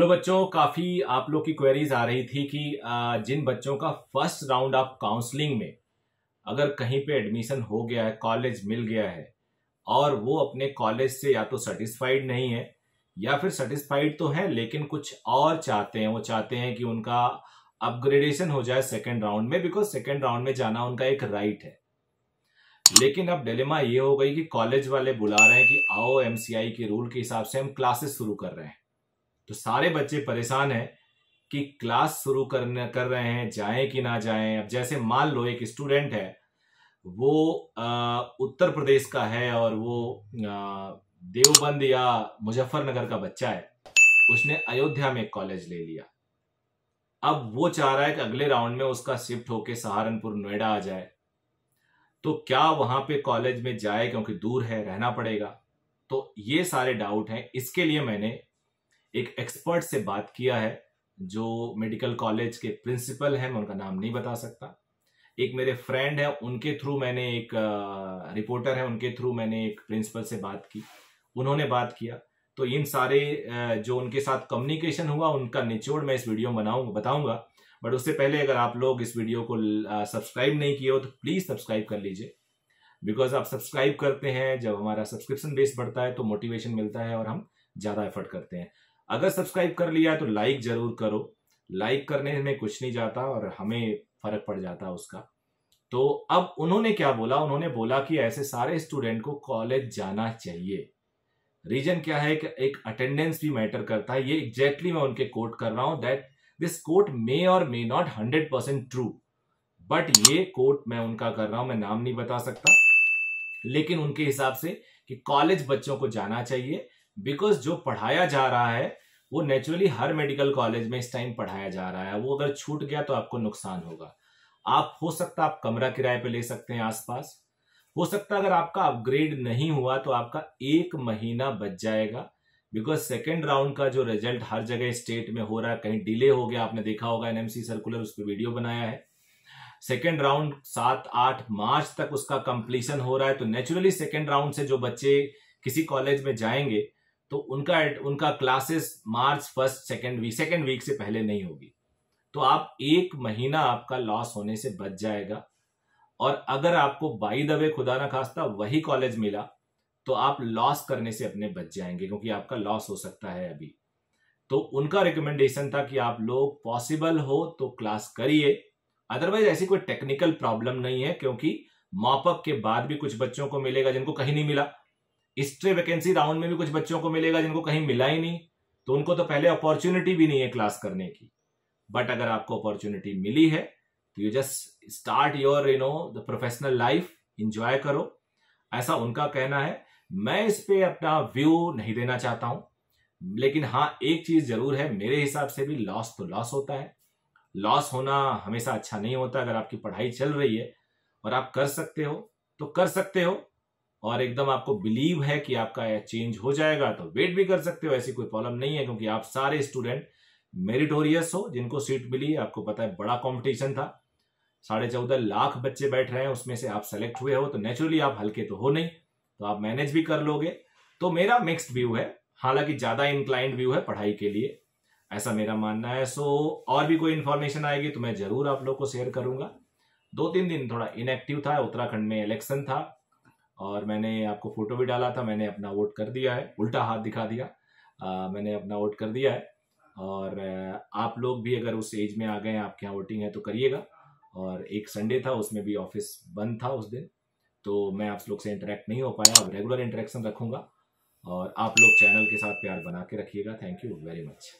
hello बच्चों काफ़ी आप लोग की क्वेरीज आ रही थी कि जिन बच्चों का फर्स्ट राउंड ऑफ काउंसलिंग में अगर कहीं पे एडमिशन हो गया है कॉलेज मिल गया है और वो अपने कॉलेज से या तो सेटिस्फाइड नहीं है या फिर सेटिस्फाइड तो है लेकिन कुछ और चाहते हैं वो चाहते हैं कि उनका अपग्रेडेशन हो जाए सेकेंड राउंड में बिकॉज सेकेंड राउंड में जाना उनका एक राइट है लेकिन अब डिलेमा ये हो गई कि कॉलेज वाले बुला रहे हैं कि आओ एमसीआई के रूल के हिसाब से हम क्लासेस शुरू कर रहे हैं तो सारे बच्चे परेशान हैं कि क्लास शुरू करने कर रहे हैं जाएं कि ना जाएं अब जैसे मान लो एक स्टूडेंट है वो आ, उत्तर प्रदेश का है और वो आ, देवबंद या मुजफ्फरनगर का बच्चा है उसने अयोध्या में एक कॉलेज ले लिया अब वो चाह रहा है कि अगले राउंड में उसका शिफ्ट होके सहारनपुर नोएडा आ जाए तो क्या वहां पे कॉलेज में जाए क्योंकि दूर है रहना पड़ेगा तो ये सारे डाउट हैं इसके लिए मैंने एक एक्सपर्ट से बात किया है जो मेडिकल कॉलेज के प्रिंसिपल हैं मैं उनका नाम नहीं बता सकता एक मेरे फ्रेंड है उनके थ्रू मैंने एक रिपोर्टर है उनके थ्रू मैंने एक प्रिंसिपल से बात की उन्होंने बात किया तो इन सारे जो उनके साथ कम्युनिकेशन हुआ उनका निचोड़ मैं इस वीडियो में बनाऊंगा बताऊंगा बट उससे पहले अगर आप लोग इस वीडियो को सब्सक्राइब नहीं किए हो तो प्लीज़ सब्सक्राइब कर लीजिए बिकॉज आप सब्सक्राइब करते हैं जब हमारा सब्सक्रिप्शन बेस बढ़ता है तो मोटिवेशन मिलता है और हम ज़्यादा एफर्ट करते हैं अगर सब्सक्राइब कर लिया तो लाइक जरूर करो लाइक करने में कुछ नहीं जाता और हमें फर्क पड़ जाता उसका तो अब उन्होंने क्या बोला उन्होंने बोला कि ऐसे सारे स्टूडेंट को कॉलेज जाना चाहिए रीजन क्या है कि एक अटेंडेंस भी मैटर करता है ये एग्जैक्टली exactly मैं उनके कोट कर रहा हूं दैट दिस कोट मे और may not hundred percent true but ये कोट मैं उनका कर रहा हूं मैं नाम नहीं बता सकता लेकिन उनके हिसाब से कि कॉलेज बच्चों को जाना चाहिए बिकॉज जो पढ़ाया जा रहा है वो नेचुरली हर मेडिकल कॉलेज में इस टाइम पढ़ाया जा रहा है वो अगर छूट गया तो आपको नुकसान होगा आप हो सकता आप कमरा किराए पे ले सकते हैं आसपास हो सकता अगर आपका अपग्रेड नहीं हुआ तो आपका एक महीना बच जाएगा बिकॉज सेकेंड राउंड का जो रिजल्ट हर जगह स्टेट में हो रहा है कहीं डिले हो गया आपने देखा होगा एनएमसी सर्कुलर उस पर वीडियो बनाया है सेकेंड राउंड सात आठ मार्च तक उसका कंप्लीशन हो रहा है तो नेचुरली सेकेंड राउंड से जो बच्चे किसी कॉलेज में जाएंगे तो उनका उनका classes March first second week second week से पहले नहीं होगी तो आप एक महीना आपका लॉस होने से बच जाएगा और अगर आपको बाई दबे खुदा ना खास्ता वही कॉलेज मिला तो आप लॉस करने से अपने बच जाएंगे क्योंकि आपका लॉस हो सकता है अभी तो उनका रिकमेंडेशन था कि आप लोग पॉसिबल हो तो क्लास करिए अदरवाइज ऐसी कोई टेक्निकल प्रॉब्लम नहीं है क्योंकि मॉपअप के बाद भी कुछ बच्चों को मिलेगा जिनको कहीं नहीं मिला हिस्ट्री वैकेंसी राउंड में भी कुछ बच्चों को मिलेगा जिनको कहीं मिला ही नहीं तो उनको तो पहले अपॉर्चुनिटी भी नहीं है क्लास करने की बट अगर आपको अपॉर्चुनिटी मिली है तो you just start your you know the professional life enjoy करो ऐसा उनका कहना है मैं इस पर अपना व्यू नहीं देना चाहता हूं लेकिन हाँ एक चीज जरूर है मेरे हिसाब से भी लॉस तो लॉस होता है लॉस होना हमेशा अच्छा नहीं होता अगर आपकी पढ़ाई चल रही है और आप कर सकते हो तो कर सकते हो और एकदम आपको बिलीव है कि आपका चेंज हो जाएगा तो वेट भी कर सकते हो ऐसी कोई प्रॉब्लम नहीं है क्योंकि आप सारे स्टूडेंट मेरिटोरियस हो जिनको सीट मिली आपको पता है बड़ा कॉम्पिटिशन था साढ़े चौदह लाख बच्चे बैठ रहे हैं उसमें से आप सेलेक्ट हुए हो तो नेचुरली आप हल्के तो हो नहीं तो आप मैनेज भी कर लोगे तो मेरा मिक्स्ड व्यू है हालांकि ज्यादा इंक्लाइंड व्यू है पढ़ाई के लिए ऐसा मेरा मानना है सो और भी कोई इन्फॉर्मेशन आएगी तो मैं जरूर आप लोग को शेयर करूंगा दो तीन दिन थोड़ा इनएक्टिव था उत्तराखंड में इलेक्शन था और मैंने आपको फोटो भी डाला था मैंने अपना वोट कर दिया है उल्टा हाथ दिखा दिया आ, मैंने अपना वोट कर दिया है और आप लोग भी अगर उस एज में आ गए हैं आपके यहाँ वोटिंग है तो करिएगा और एक संडे था उसमें भी ऑफिस बंद था उस दिन तो मैं आप लोग से इंटरेक्ट नहीं हो पाया अब रेगुलर इंटरेक्शन रखूँगा और आप लोग चैनल के साथ प्यार बना के रखिएगा थैंक यू वेरी मच